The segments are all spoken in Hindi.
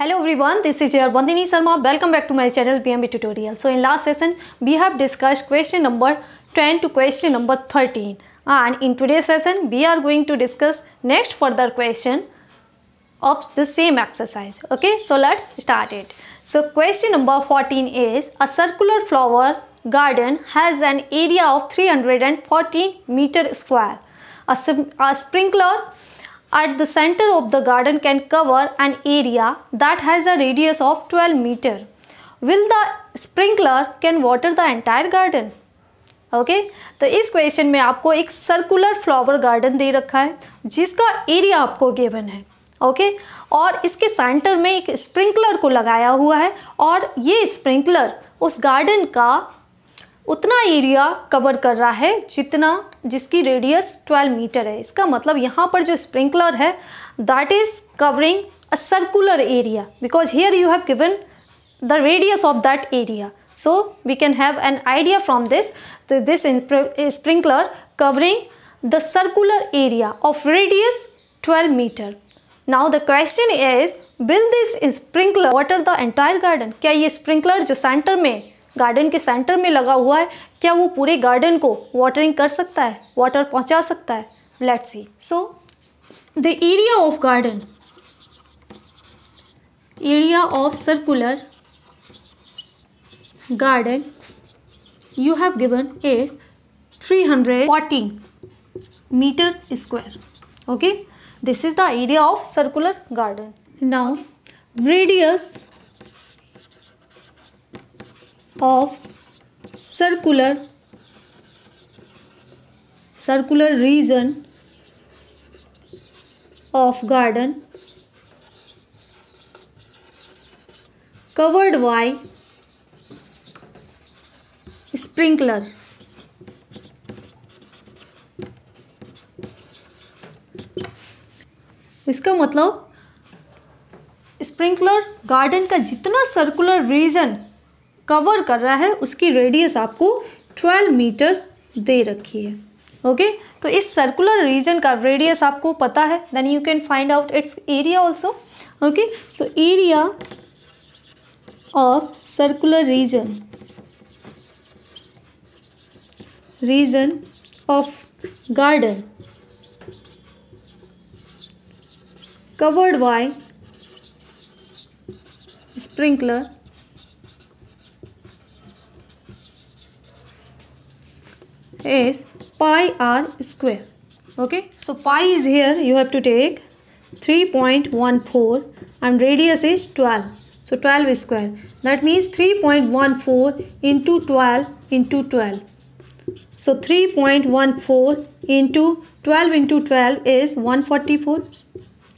Hello everyone, this is your Bandini Sharma. Welcome back to my channel PMB tutorial. So in last session, we have discussed question number 10 to question number 13. And in today's session, we are going to discuss next further question of the same exercise. Okay, so let's start it. So question number 14 is, a circular flower garden has an area of 314 meter square. a, a sprinkler at the center of the garden can cover an area that has a radius of 12 meter. Will the sprinkler can water the entire garden? Okay okay? तो इस क्वेश्चन में आपको एक सर्कुलर फ्लावर गार्डन दे रखा है जिसका एरिया आपको गिवन है ओके okay? और इसके सेंटर में एक स्प्रिंकलर को लगाया हुआ है और ये स्प्रिंकलर उस गार्डन का उतना एरिया कवर कर रहा है जितना जिसकी रेडियस 12 मीटर है इसका मतलब यहाँ पर जो स्प्रिंकलर है that is covering a circular area because here you have given the radius of that area so we can have an idea from this this sprinkler covering the circular area of radius twelve metre now the question is will this sprinkler water the entire garden क्या ये स्प्रिंकलर जो सेंटर में गार्डन के सेंटर में लगा हुआ है क्या वो पूरे गार्डन को वाटरिंग कर सकता है वाटर पहुंचा सकता है let see so the area of garden area of circular garden you have given is three hundred fourteen metre square okay this is the area of circular garden now radius of circular circular region of garden covered by sprinkler इसका मतलब स्प्रिंकलर गार्डन का जितना सर्कुलर रीजन कवर कर रहा है उसकी रेडियस आपको ट्वेल्व मीटर दे रखी है ओके okay? तो इस सर्कुलर रीजन का रेडियस आपको पता है then you can find out its area also okay so area of circular region region of garden covered by sprinkler is pi r square okay so pi is here you have to take 3.14 and radius is 12 so 12 is square that means 3.14 into 12 into 12 so 3.14 into 12 into 12 is 144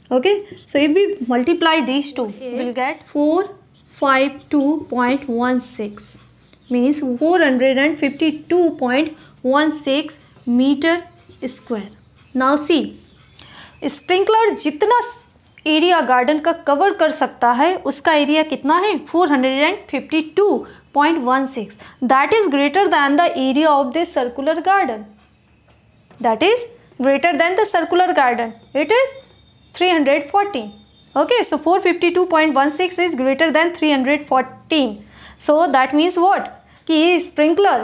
okay so if we multiply these two we'll get 452.16 means four hundred and fifty two point one six metre square now see sprinkler जितना एरिया गार्डन का कवर कर सकता है उसका एरिया कितना है four hundred and fifty two point one six that is greater than the area of the circular garden that is greater than the circular garden it is three hundred fourteen okay so four fifty two point one six is greater then three hundred fourteen so that means what कि ये स्प्रिंकलर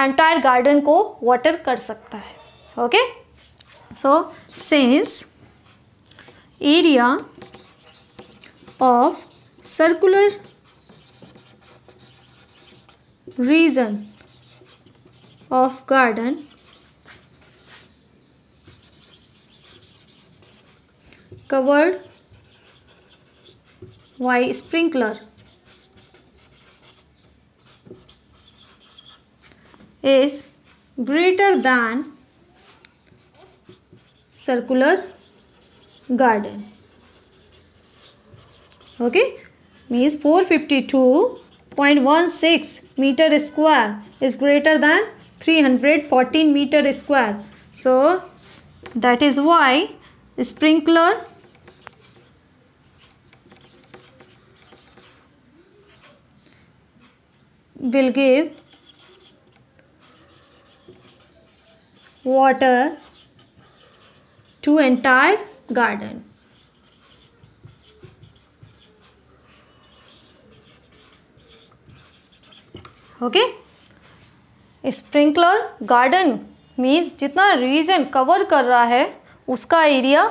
एंटायर गार्डन को वाटर कर सकता है okay so hence area of circular region of garden covered by sprinkler is greater than circular garden okay means 452.16 meter square is greater than 314 meter square so that is why sprinkler will give water to entire garden. Okay sprinkler garden means जितना रीजन कवर कर रहा है उसका एरिया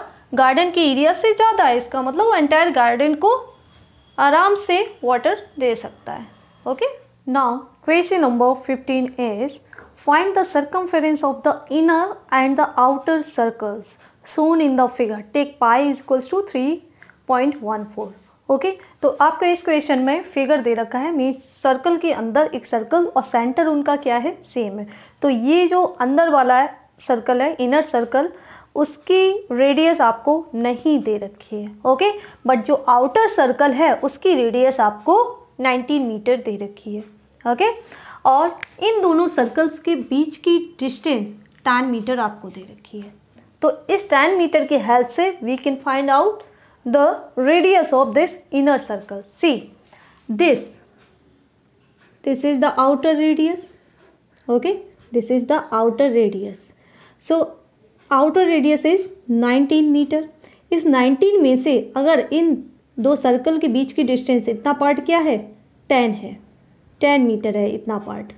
गार्डन के एरिया से ज़्यादा है इसका मतलब वो एंटायर गार्डन को आराम से वाटर दे सकता है okay now question number fifteen is Find the circumference of the inner and the outer circles shown in the figure. Take pi is equals to 3.14. Okay okay? तो आपको इस क्वेश्चन में फिगर दे रखा है मीन सर्कल के अंदर एक सर्कल और सेंटर उनका क्या है सेम है तो ये जो अंदर वाला है सर्कल है इनर सर्कल उसकी रेडियस आपको नहीं दे रखी है ओके बट जो आउटर सर्कल है उसकी रेडियस आपको 19 मीटर दे रखी है ओके और इन दोनों सर्कल्स के बीच की डिस्टेंस टैन मीटर आपको दे रखी है तो इस टैन मीटर की हेल्प से we can find out the radius of this inner circle see this this is the outer radius okay this is the outer radius so outer radius is 19 metre इस 19 में से अगर इन दो सर्कल के बीच की डिस्टेंस इतना पार्ट क्या है 10 है टेन मीटर है इतना part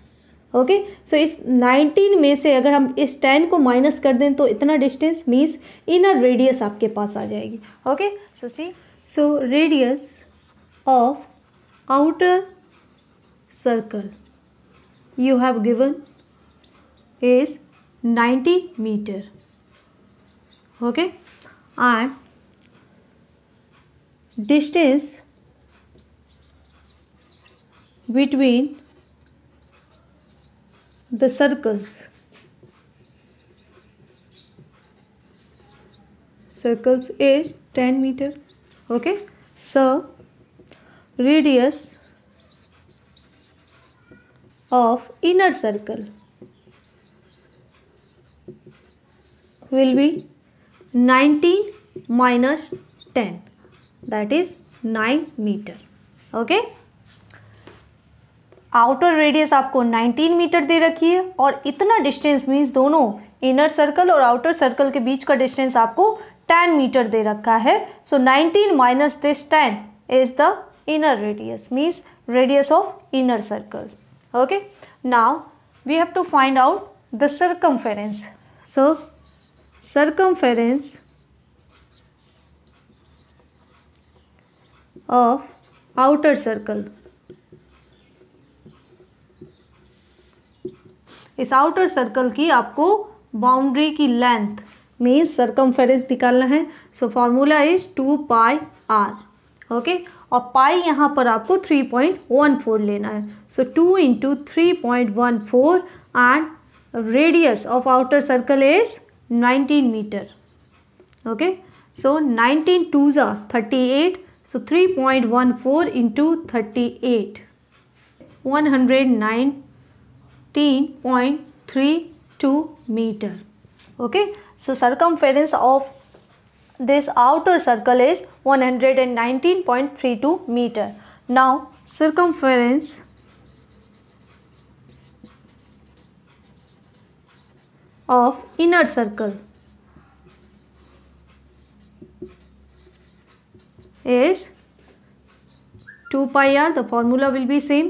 okay okay? So so, इस नाइनटीन में से अगर हम इस टेन को माइनस कर दें तो इतना डिस्टेंस मीन्स इनर रेडियस आपके पास आ जाएगी okay so see so radius of outer circle you have given is ninety metre okay and distance between the circles. Circles is 10 meter. Okay. So, radius of inner circle will be 19 minus 10 that is 9 meter okay outer radius आपको 19 मीटर दे रखी है और इतना डिस्टेंस मीन्स दोनों इनर सर्कल और आउटर सर्कल के बीच का डिस्टेंस आपको 10 मीटर दे रखा है so so 19 minus this 10 is the inner radius means radius of inner circle okay now we have to find out the circumference so circumference of outer circle इस आउटर सर्कल की आपको बाउंड्री की लेंथ मीन्स सरकम निकालना है so formula is two pi r okay और पाई यहाँ पर आपको थ्री पॉइंट वन फोर लेना है so two into three point one four and radius of outer circle is nineteen metre okay so nineteen two ज़ा thirty eight so three point one four into thirty eight one hundred nine 13.32 meter okay so circumference of this outer circle is 119.32 meter now circumference of inner circle is 2 pi r the formula will be same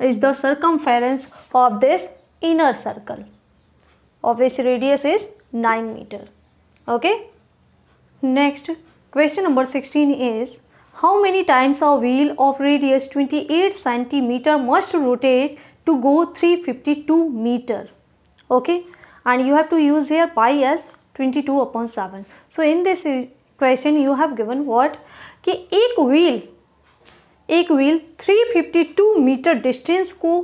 is the circumference of this inner circle of which radius is 9 meter. Okay. Next question number 16 is how many times a wheel of radius 28 centimeter must rotate to go 352 meter. Okay. And you have to use here pi as 22 upon 7. So in this question you have given what? कि एक wheel एक व्हील 352 मीटर डिस्टेंस को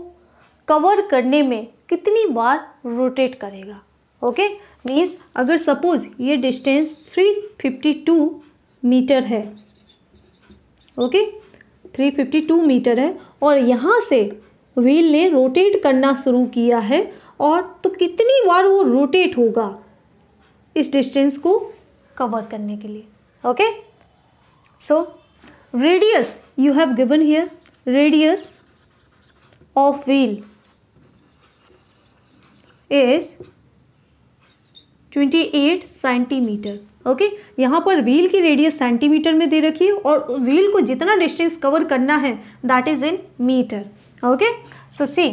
कवर करने में कितनी बार रोटेट करेगा ओके मीन्स अगर सपोज ये डिस्टेंस 352 मीटर है ओके 352 मीटर है और यहाँ से व्हील ने रोटेट करना शुरू किया है और तो कितनी बार वो रोटेट होगा इस डिस्टेंस को कवर करने के लिए okay so radius you have given given radius of wheel is twenty eight centimetre okay okay? यहाँ पर व्हील की रेडियस सेंटीमीटर में दे रखी है और व्हील को जितना डिस्टेंस कवर करना है that is in metre okay so see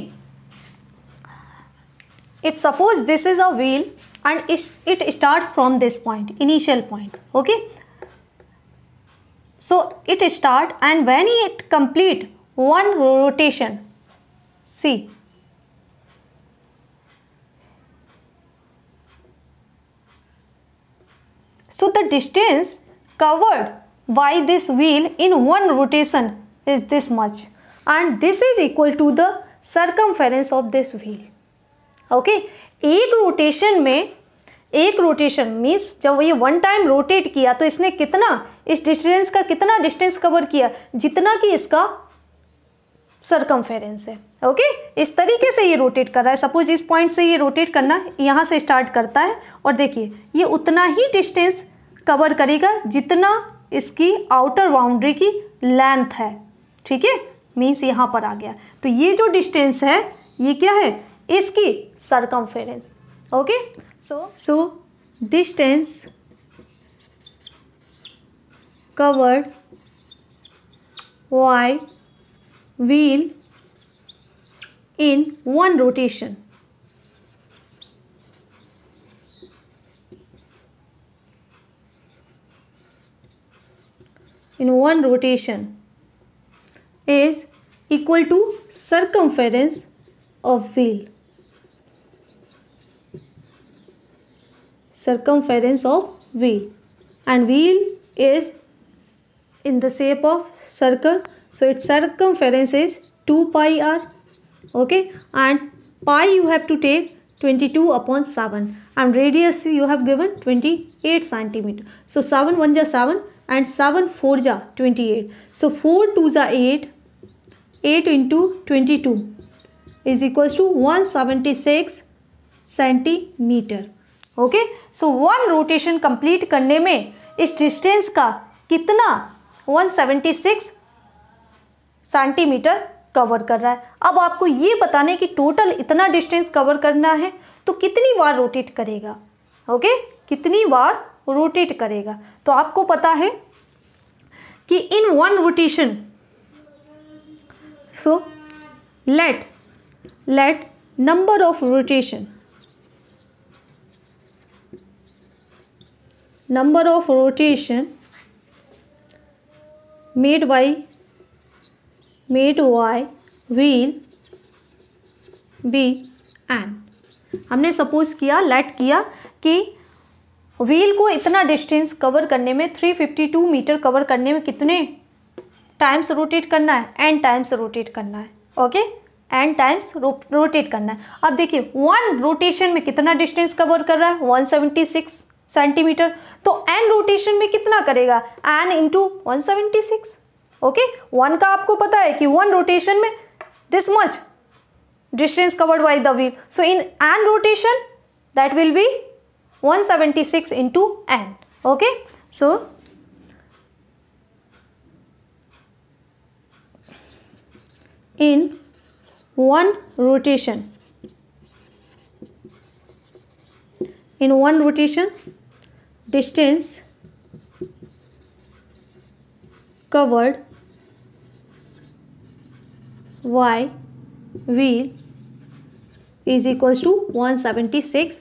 if suppose this is a wheel and it starts from this point initial point okay So it start and when it complete one rotation, see. So the distance covered by this wheel in one rotation is this much and this is equal to the circumference of this wheel. Okay, each rotation may एक रोटेशन मीन्स जब ये वन टाइम रोटेट किया तो इसने कितना इस डिस्टेंस का कितना डिस्टेंस कवर किया जितना कि इसका सरकमफेरेंस है ओके इस तरीके से ये रोटेट कर रहा है सपोज इस पॉइंट से ये रोटेट करना यहाँ से स्टार्ट करता है और देखिए ये उतना ही डिस्टेंस कवर करेगा जितना इसकी आउटर बाउंड्री की लेंथ है ठीक है मीन्स यहाँ पर आ गया तो ये जो डिस्टेंस है ये क्या है इसकी circumference okay So, so distance covered Y wheel in one rotation. In one rotation is equal to circumference of wheel. circumference of wheel and wheel is in the shape of circle so its circumference is 2 pi r okay and pi you have to take 22 upon 7 and radius you have given 28 centimeter so 7 1 ja 7 and 7 4 ja 28 so 4 2 ja 8 8 into 22 is equals to 176 centimeter okay so one rotation complete करने में इस डिस्टेंस का कितना 176 सेंटीमीटर कवर कर रहा है अब आपको ये बताने कि टोटल इतना डिस्टेंस कवर करना है तो कितनी बार रोटेट करेगा ओके कितनी बार रोटेट करेगा तो आपको पता है कि in one rotation so let let number of rotation number of rotation made by made by wheel be n हमने सपोज किया लेट किया कि व्हील को इतना डिस्टेंस कवर करने में 352 मीटर कवर करने में कितने टाइम्स रोटेट करना है एंड टाइम्स रोटेट करना है ओके एंड टाइम्स रोटेट करना है अब देखिए वन रोटेशन में कितना डिस्टेंस कवर कर रहा है 176 सेंटीमीटर तो एन रोटेशन में कितना करेगा n into one seventy six okay one का आपको पता है कि वन रोटेशन में this much distance covered by the wheel so in n rotation that will be one seventy six into n okay so in one rotation in one rotation distance covered y wheel is equals to 176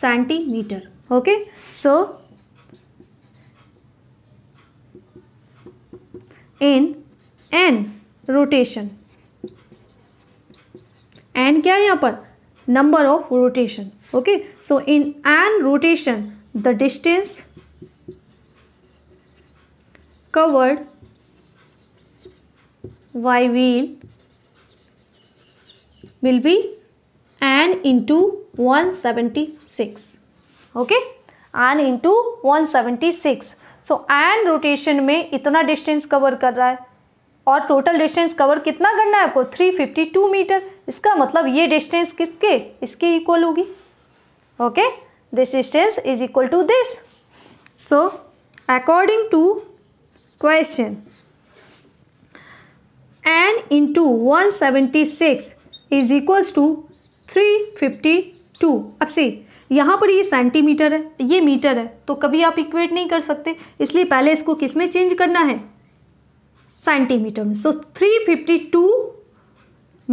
centimeter okay so in n rotation n क्या है यहाँ पर rotation of rotation okay so in the distance covered by wheel will be n into 176 okay n into 176 so n rotation n rotation में इतना डिस्टेंस कवर कर रहा है और टोटल डिस्टेंस कवर कितना करना है आपको 352 फिफ्टी मीटर इसका मतलब ये डिस्टेंस किसके इसके इक्वल होगी okay okay? this distance is equal to this so according to question n into 176 is equals to 352 अब सी यहाँ पर ये सेंटीमीटर है ये मीटर है तो कभी आप इक्वेट नहीं कर सकते इसलिए पहले इसको किस में चेंज करना है सेंटीमीटर में सो so, 352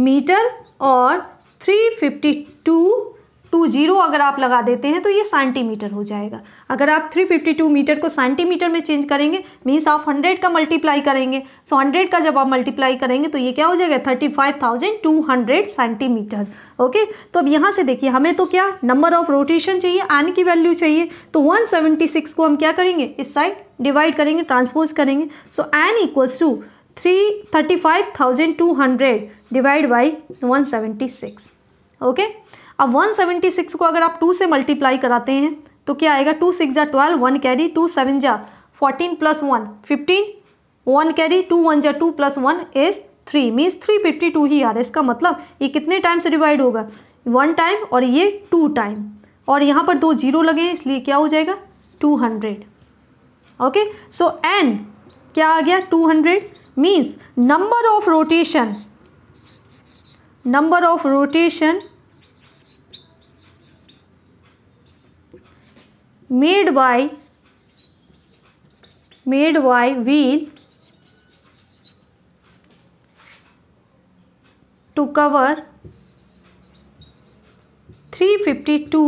मीटर और 352 टू जीरो अगर आप लगा देते हैं तो ये सेंटीमीटर हो जाएगा अगर आप थ्री फिफ्टी टू मीटर को सेंटीमीटर में चेंज करेंगे मीन्स आप हंड्रेड का मल्टीप्लाई करेंगे सो so, हंड्रेड का जब आप मल्टीप्लाई करेंगे तो ये क्या हो जाएगा thirty five thousand two hundred centimetre okay तो अब यहाँ से देखिए हमें तो क्या नंबर ऑफ रोटेशन चाहिए एन की वैल्यू चाहिए तो वन सेवेंटी सिक्स को हम क्या करेंगे इस साइड डिवाइड करेंगे ट्रांसपोज करेंगे so n equals to three thirty five thousand two hundred divide by one seventy six okay अब 176 को अगर आप टू से मल्टीप्लाई कराते हैं तो क्या आएगा टू सिक्स जा twelve one carry two seven जा fourteen plus one fifteen one carry two one जा two plus one is three means three fifty two ही आ रहा है इसका मतलब ये कितने टाइम से डिवाइड होगा वन टाइम और ये टू टाइम और यहाँ पर दो जीरो लगे हैं इसलिए क्या हो जाएगा two hundred okay so n क्या आ गया two hundred means number of rotation number of rotation made by made by wheel to cover three fifty two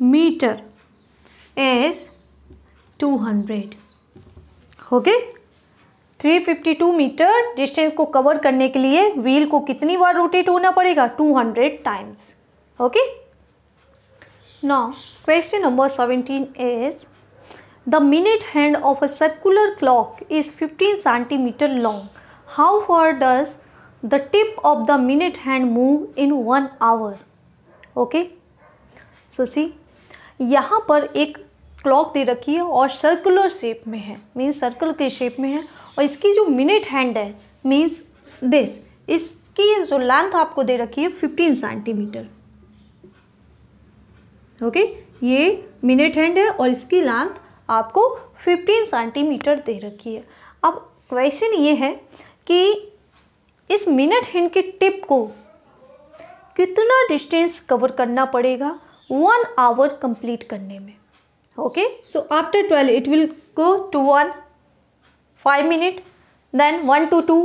metre is two hundred okay three fifty two metre distance को कवर करने के लिए व्हील को कितनी बार रोटेट होना पड़ेगा two hundred times okay okay? Now, question number 17 is the minute hand of a circular clock is 15 centimeter long. How far does the tip of the minute hand move in one hour? Okay. So see, यहाँ पर एक क्लॉक दे रखी है और सर्कुलर शेप में है मीन्स सर्कल के शेप में है और इसकी जो मिनट हैंड है मीन्स दिस इसकी जो लेंथ आपको दे रखी है 15 सेंटीमीटर ओके ये मिनट हैंड है और इसकी लेंथ आपको 15 सेंटीमीटर दे रखी है अब क्वेश्चन ये है कि इस मिनट हैंड के टिप को कितना डिस्टेंस कवर करना पड़ेगा वन आवर कंप्लीट करने में okay so after twelve it will go to one five minute then one two two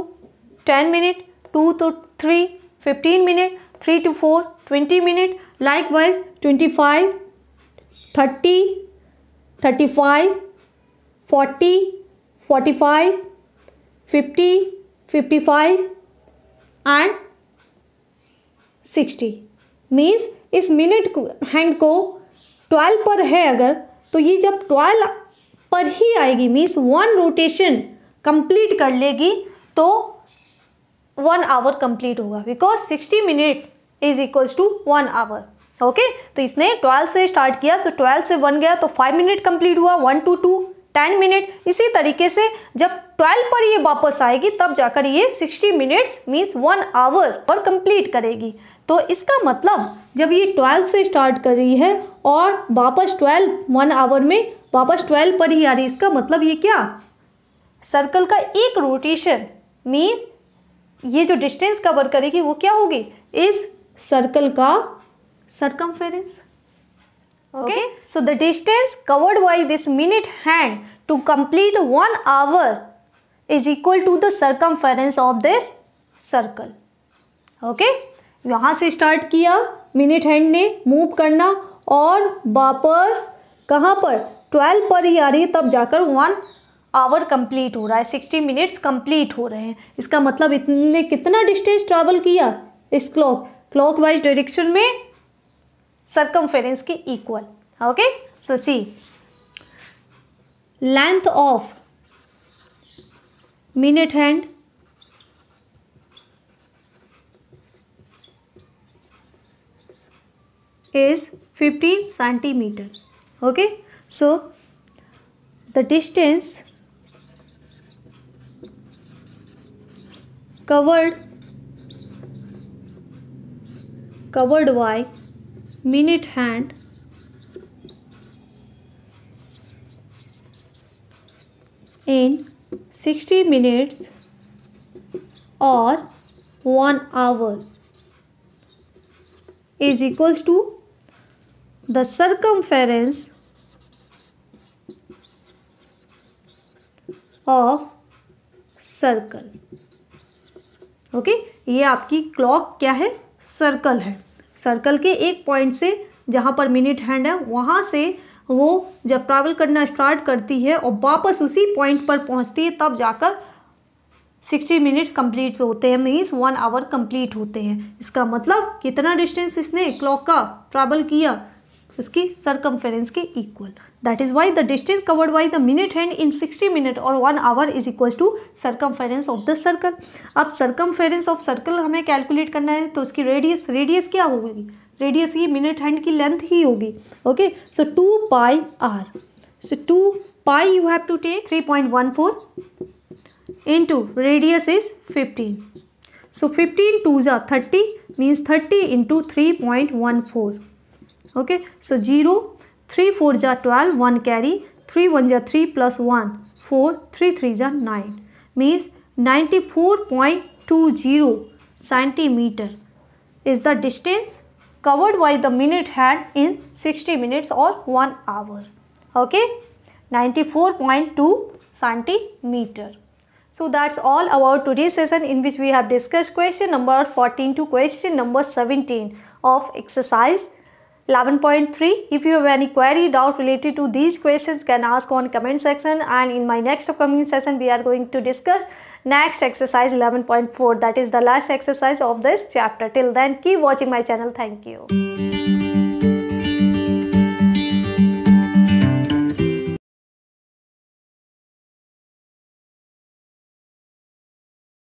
ten minute two two three fifteen minute three two four twenty minute likewise 25 30 35 40 45 50 55 and 60 means इस मिनट हैंड को 12 पर है अगर तो ये जब 12 पर ही आएगी मीन्स वन रोटेशन कंप्लीट कर लेगी तो वन आवर कंप्लीट होगा because 60 minute is equals to one hour okay तो इसने 12 से स्टार्ट किया तो 12 से वन गया तो 5 मिनट कंप्लीट हुआ one two two ten minute इसी तरीके से जब ट्वेल्व पर ये वापस आएगी तब जाकर ये sixty minutes means one hour और कंप्लीट करेगी तो इसका मतलब जब ये ट्वेल्व से स्टार्ट कर रही है और वापस ट्वेल्व वन आवर में वापस ट्वेल्व पर ही आ रही इसका मतलब ये क्या सर्कल का एक रोटेशन मीन्स ये जो डिस्टेंस कवर करेगी वो क्या होगी इस सर्कल का circumference okay so the distance covered by this minute hand to complete one hour is equal to the circumference of this circle okay यहाँ से स्टार्ट किया मिनिट हैंड ने मूव करना और वापस कहाँ पर ट्वेल्व पर ही आ रही है तब जाकर वन आवर कंप्लीट हो रहा है सिक्सटी मिनट्स कंप्लीट हो रहे हैं इसका मतलब इतने कितना डिस्टेंस ट्रैवल किया इस क्लॉक क्लॉक वाइज डायरेक्शन में सरकम के equal okay so see length of minute hand is fifteen centimetre okay so the distance covered covered by minute hand in 60 minutes or 1 hour is equals to the circumference of circle okay ये आपकी क्लॉक क्या है सर्कल है सर्कल के एक पॉइंट से जहाँ पर मिनट हैंड है वहाँ से वो जब ट्रैवल करना स्टार्ट करती है और वापस उसी पॉइंट पर पहुँचती है तब जाकर सिक्सटी मिनट्स कंप्लीट होते हैं मीन्स वन आवर कंप्लीट होते हैं इसका मतलब कितना डिस्टेंस इसने क्लॉक का ट्रैवल किया उसकी सरकमफेरेंस के equal that is by the distance covered by the minute hand in sixty minute और one hour is equal to circumference of the circle अब सरकमफेरेंस ऑफ सर्कल हमें कैलकुलेट करना है तो उसकी रेडियस रेडियस क्या होगी रेडियस ये मिनट हैंड की लेंथ ही होगी okay so two pi r so two pi you have to take three point one four in two radius is fifteen so fifteen two जा thirty means thirty into three point one four okay so 0 3 4 ja 12 1 carry 3 1 ja 3 plus 1 4 3 3 ja 9 means 94.20 centimeter is the distance covered by the minute hand in 60 minutes or 1 hour okay 94.2 centimeter so that's all about today's session in which we have discussed question number 14 to question number 17 of exercise 11.3 if you have any query doubt related to these questions can ask on comment section and in my next upcoming session we are going to discuss next exercise 11.4 that is the last exercise of this chapter till then keep watching my channel thank you